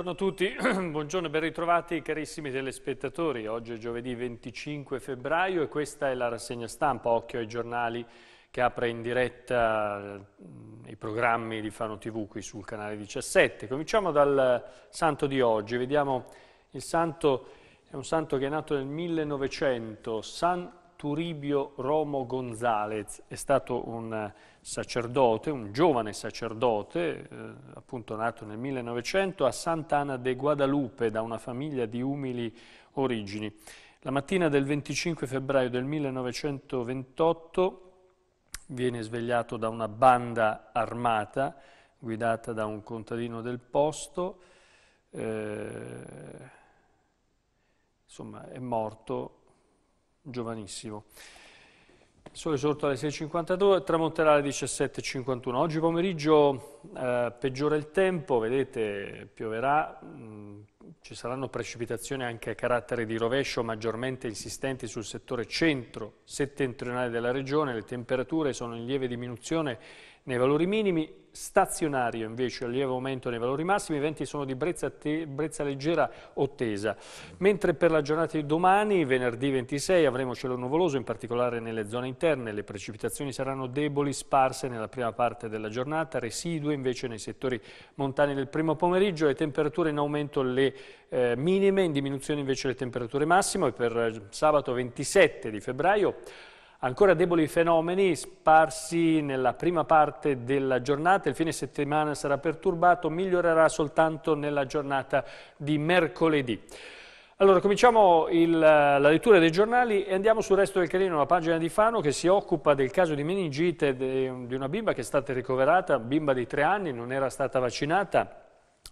Buongiorno a tutti, buongiorno e ben ritrovati carissimi telespettatori. Oggi è giovedì 25 febbraio e questa è la rassegna stampa Occhio ai giornali che apre in diretta mm, i programmi di Fano TV qui sul canale 17. Cominciamo dal santo di oggi, vediamo il santo, è un santo che è nato nel 1900, San Turibio Romo Gonzalez, è stato un sacerdote, un giovane sacerdote, eh, appunto nato nel 1900 a Sant'Ana de Guadalupe da una famiglia di umili origini. La mattina del 25 febbraio del 1928 viene svegliato da una banda armata guidata da un contadino del posto, eh, insomma è morto giovanissimo. Il sole sorto alle 6.52, tramonterà alle 17.51. Oggi pomeriggio eh, peggiora il tempo, vedete, pioverà, mh, mm, ci saranno precipitazioni anche a carattere di rovescio maggiormente insistenti sul settore centro-settentrionale della regione, le temperature sono in lieve diminuzione nei valori minimi, stazionario invece a lieve aumento nei valori massimi, i venti sono di brezza, brezza leggera o tesa, mentre per la giornata di domani, venerdì 26, avremo cielo nuvoloso, in particolare nelle zone interne, le precipitazioni saranno deboli, sparse nella prima parte della giornata, residue invece nei settori montani del primo pomeriggio, le temperature in aumento le eh, minime, in diminuzione invece le temperature massime, e per eh, sabato 27 di febbraio Ancora deboli fenomeni sparsi nella prima parte della giornata, il fine settimana sarà perturbato, migliorerà soltanto nella giornata di mercoledì. Allora, cominciamo il, la lettura dei giornali e andiamo sul resto del Carino, la pagina di Fano che si occupa del caso di meningite di una bimba che è stata ricoverata, bimba di tre anni, non era stata vaccinata,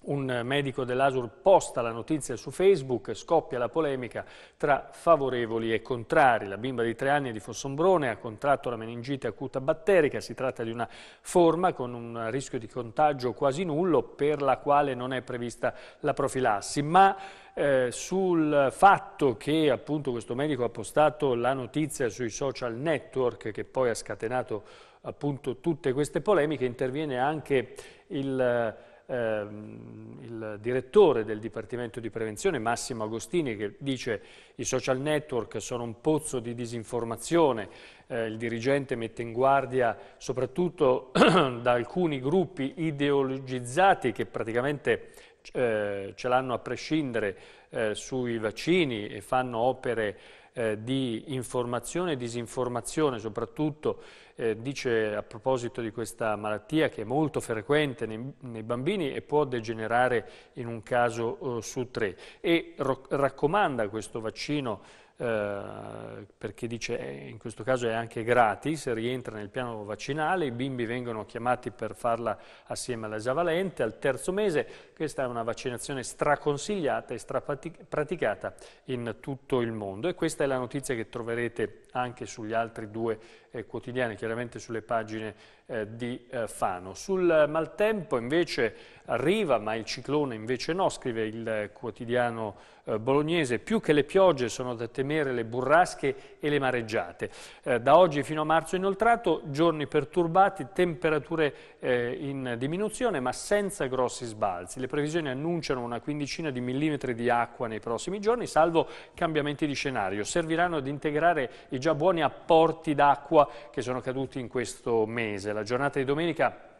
un medico dell'Asur posta la notizia su Facebook, scoppia la polemica tra favorevoli e contrari. La bimba di tre anni di Fossombrone ha contratto la meningite acuta batterica, si tratta di una forma con un rischio di contagio quasi nullo per la quale non è prevista la profilassi, ma eh, sul fatto che appunto questo medico ha postato la notizia sui social network che poi ha scatenato appunto tutte queste polemiche interviene anche il ehm, il direttore del Dipartimento di Prevenzione, Massimo Agostini, che dice i social network sono un pozzo di disinformazione, eh, il dirigente mette in guardia soprattutto da alcuni gruppi ideologizzati che praticamente eh, ce l'hanno a prescindere eh, sui vaccini e fanno opere eh, di informazione e disinformazione, soprattutto eh, dice a proposito di questa malattia che è molto frequente nei, nei bambini e può degenerare in un caso eh, su tre e raccomanda questo vaccino eh, perché dice eh, in questo caso è anche gratis, rientra nel piano vaccinale, i bimbi vengono chiamati per farla assieme alla giavalente al terzo mese, questa è una vaccinazione straconsigliata e strapraticata in tutto il mondo e questa è la notizia che troverete anche sugli altri due eh, quotidiani, chiaramente sulle pagine eh, di eh, Fano. Sul maltempo invece arriva, ma il ciclone invece no, scrive il quotidiano eh, bolognese, più che le piogge sono da temere le burrasche e le mareggiate. da oggi fino a marzo inoltrato, giorni perturbati, temperature in diminuzione, ma senza grossi sbalzi. Le previsioni annunciano una quindicina di millimetri di acqua nei prossimi giorni, salvo cambiamenti di scenario. Serviranno ad integrare i già buoni apporti d'acqua che sono caduti in questo mese la giornata di domenica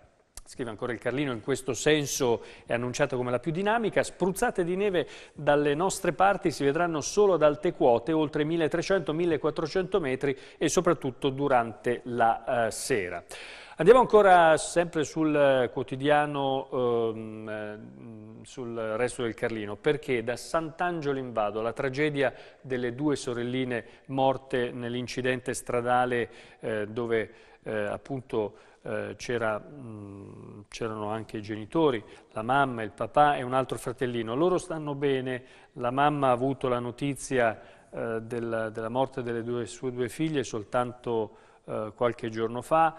scrive ancora il Carlino, in questo senso è annunciata come la più dinamica, spruzzate di neve dalle nostre parti si vedranno solo ad alte quote, oltre 1300-1400 metri e soprattutto durante la eh, sera. Andiamo ancora sempre sul eh, quotidiano, ehm, eh, sul resto del Carlino, perché da Sant'Angelo in Vado, la tragedia delle due sorelline morte nell'incidente stradale eh, dove eh, appunto eh, mm, c'erano era, anche i genitori, la mamma, il papà e un altro fratellino. Loro stanno bene, la mamma ha avuto la notizia eh, della, della, morte delle due, sue due figlie soltanto eh, qualche giorno fa,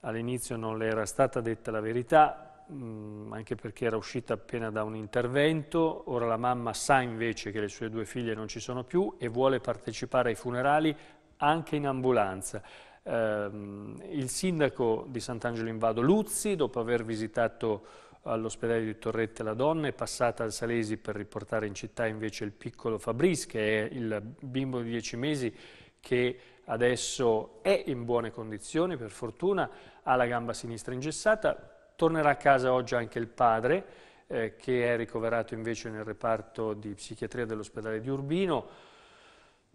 all'inizio non le era stata detta la verità, mh, mm, anche perché era uscita appena da un intervento, ora la mamma sa invece che le sue due figlie non ci sono più e vuole partecipare ai funerali anche in ambulanza ehm, il sindaco di Sant'Angelo in Vado Luzzi, dopo aver visitato eh, all'ospedale di Torrette la donna, è passata al Salesi per riportare in città invece il piccolo Fabris, che è il bimbo di 10 mesi che adesso è in buone condizioni, per fortuna, ha la gamba sinistra ingessata. Tornerà a casa oggi anche il padre, eh, che è ricoverato invece nel reparto di psichiatria dell'ospedale di Urbino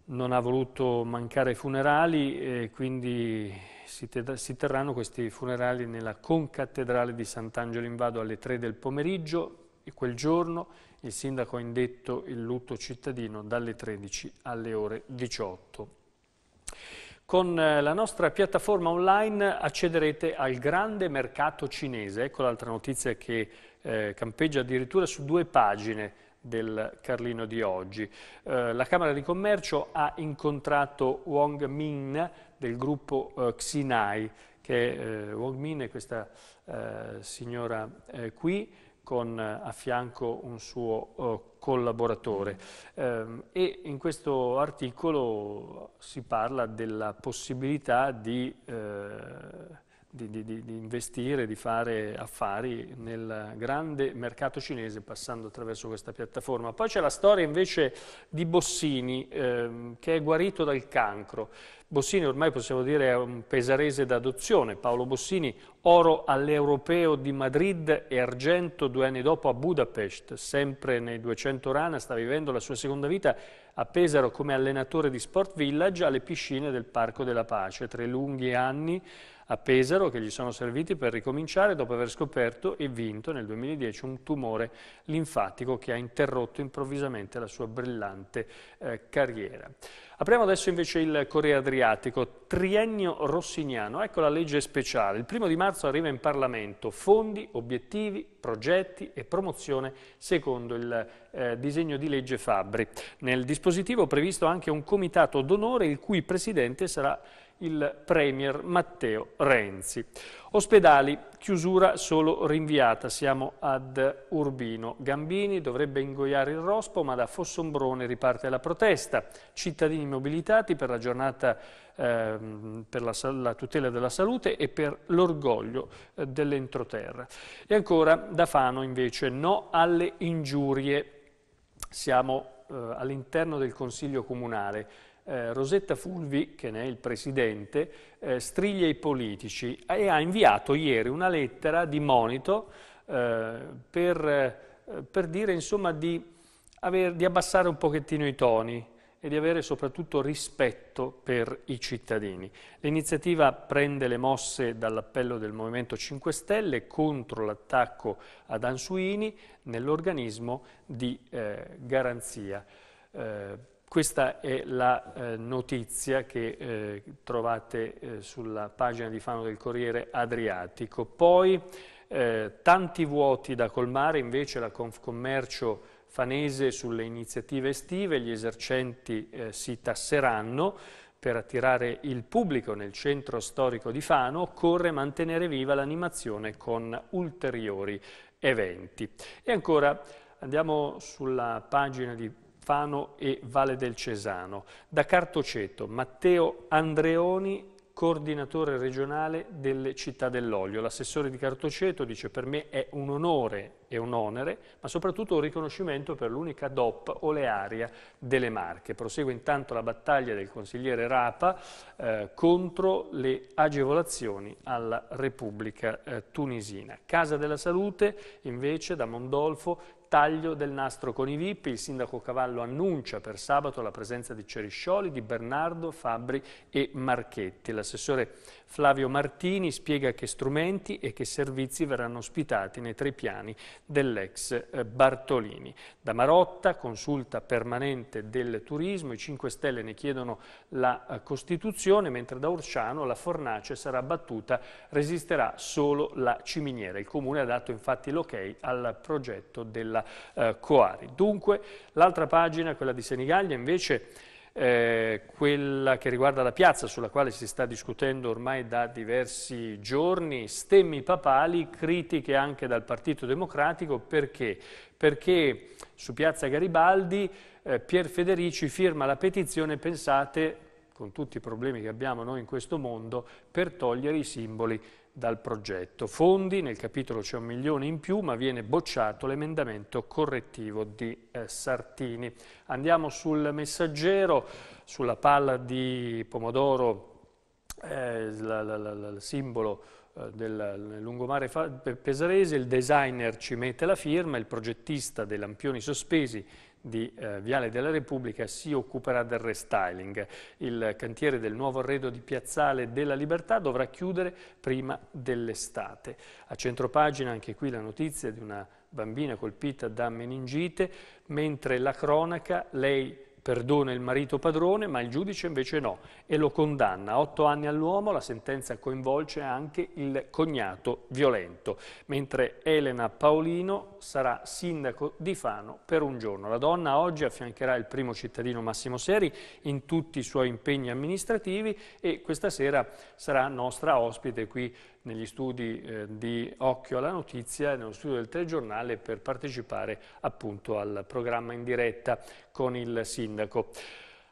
non ha voluto mancare i funerali e quindi si, te si, terranno questi funerali nella concattedrale di Sant'Angelo in Vado alle 3 del pomeriggio e quel giorno il sindaco ha indetto il lutto cittadino dalle 13 alle ore 18. Con eh, la nostra piattaforma online accederete al grande mercato cinese, ecco l'altra notizia che eh, campeggia addirittura su due pagine del Carlino di oggi. Eh, la Camera di Commercio ha incontrato Wong Min del gruppo eh, Xinai, che eh, Wong Min è questa eh, signora eh, qui, con eh, a fianco un suo collaboratore. Ehm, e in questo articolo si parla della possibilità di di, di, di, investire, di fare affari nel grande mercato cinese passando attraverso questa piattaforma. Poi c'è la storia invece di Bossini eh, che è guarito dal cancro. Bossini ormai possiamo dire è un pesarese d'adozione, Paolo Bossini oro all'Europeo di Madrid e argento due anni dopo a Budapest, sempre nei 200 rana, sta vivendo la sua seconda vita a Pesaro come allenatore di Sport Village alle piscine del Parco della Pace, tre lunghi anni a Pesaro che gli sono serviti per ricominciare dopo aver scoperto e vinto nel 2010 un tumore linfatico che ha interrotto improvvisamente la sua brillante eh, carriera. Apriamo adesso invece il Corriere Adriatico, triennio rossignano, ecco la legge speciale. Il primo di marzo arriva in Parlamento fondi, obiettivi, progetti e promozione secondo il eh, disegno di legge Fabbri. Nel dispositivo previsto anche un comitato d'onore il cui presidente sarà il Premier Matteo Renzi. Ospedali, chiusura solo rinviata, siamo ad Urbino. Gambini dovrebbe ingoiare il rospo, ma da Fossombrone riparte la protesta. Cittadini mobilitati per la giornata eh, per la, la, tutela della salute e per l'orgoglio eh, dell'entroterra. E ancora da Fano invece no alle ingiurie. Siamo eh, all'interno del Consiglio Comunale eh, Rosetta Fulvi, che ne è il presidente, eh, striglia i politici e ha inviato ieri una lettera di monito eh, per, eh, per, dire insomma, di, aver, di abbassare un pochettino i toni e di avere soprattutto rispetto per i cittadini. L'iniziativa prende le mosse dall'appello del Movimento 5 Stelle contro l'attacco ad Ansuini nell'organismo di eh, garanzia. Eh, questa è la eh, notizia che eh, trovate eh, sulla pagina di Fano del Corriere Adriatico. Poi eh, tanti vuoti da colmare, invece la Confcommercio fanese sulle iniziative estive, gli esercenti eh, si tasseranno, per attirare il pubblico nel centro storico di Fano occorre mantenere viva l'animazione con ulteriori eventi. E ancora andiamo sulla pagina di Fano e Valle del Cesano. Da Cartoceto, Matteo Andreoni coordinatore regionale delle città dell'olio. L'assessore di Cartoceto dice per me è un onore e un onere, ma soprattutto un riconoscimento per l'unica DOP olearia delle Marche. Prosegue intanto la battaglia del consigliere Rapa eh, contro le agevolazioni alla Repubblica eh, tunisina. Casa della Salute invece da Mondolfo taglio del nastro con i VIP, il sindaco Cavallo annuncia per sabato la presenza di Ceriscioli, di Bernardo, Fabri e Marchetti. L'assessore Flavio Martini spiega che strumenti e che servizi verranno ospitati nei tre piani dell'ex eh, Bartolini. Da Marotta, consulta permanente del turismo, i 5 Stelle ne chiedono la eh, Costituzione, mentre da Urciano la fornace sarà battuta, resisterà solo la ciminiera. Il Comune ha dato infatti l'ok al progetto della eh, Coari. Dunque l'altra pagina, quella di Senigallia, invece eh, quella che riguarda la piazza sulla quale si sta discutendo ormai da diversi giorni, stemmi papali, critiche anche dal Partito Democratico, perché? Perché su piazza Garibaldi eh, Pier Federici firma la petizione, pensate, con tutti i problemi che abbiamo noi in questo mondo, per togliere i simboli dal progetto. Fondi, nel capitolo c'è un milione in più, ma viene bocciato l'emendamento correttivo di eh, Sartini. Andiamo sul messaggero, sulla palla di pomodoro, eh, il simbolo del eh, lungomare pesarese, il designer ci mette la firma, il progettista dei lampioni sospesi di eh, Viale della Repubblica si occuperà del restyling. Il cantiere del nuovo arredo di Piazzale della Libertà dovrà chiudere prima dell'estate. A centropagina anche qui la notizia di una bambina colpita da meningite, mentre la cronaca, lei perdona il marito padrone, ma il giudice invece no e lo condanna. Otto anni all'uomo, la sentenza coinvolge anche il cognato violento, mentre Elena Paolino sarà sindaco di Fano per un giorno. La donna oggi affiancherà il primo cittadino Massimo Seri in tutti i suoi impegni amministrativi e questa sera sarà nostra ospite qui negli studi eh, di Occhio alla Notizia, nello studio del telegiornale per partecipare appunto al programma in diretta con il sindaco.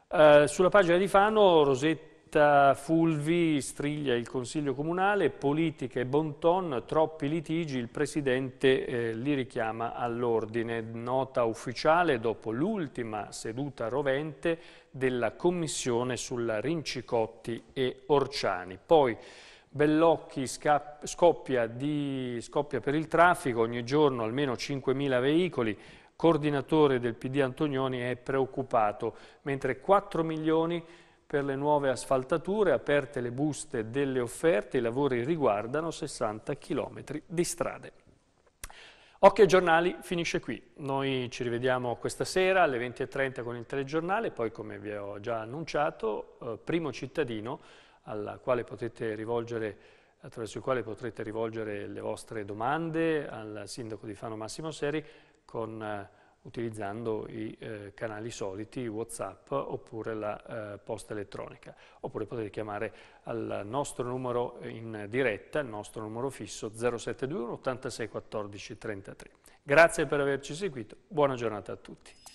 Eh, sulla pagina di Fano Rosetta Fulvi striglia il Consiglio Comunale, politica e bonton, troppi litigi, il Presidente eh, li richiama all'ordine. Nota ufficiale dopo l'ultima seduta rovente della Commissione sulla Rincicotti e Orciani. Poi Bellocchi scoppia, di, scoppia per il traffico, ogni giorno almeno 5.000 veicoli, coordinatore del PD Antonioni è preoccupato, mentre 4 milioni per le nuove asfaltature, aperte le buste delle offerte, i lavori riguardano 60 km di strade. Occhio ai giornali finisce qui. Noi ci rivediamo questa sera alle 20.30 con il telegiornale, poi come vi ho già annunciato, eh, primo cittadino rivolgere, attraverso il quale potrete rivolgere le vostre domande al sindaco di Fano Massimo Seri con, eh, utilizzando i eh, canali soliti, Whatsapp oppure la eh, posta elettronica. Oppure potete chiamare al nostro numero in diretta, il nostro numero fisso 0721 86 14 33. Grazie per averci seguito, buona giornata a tutti.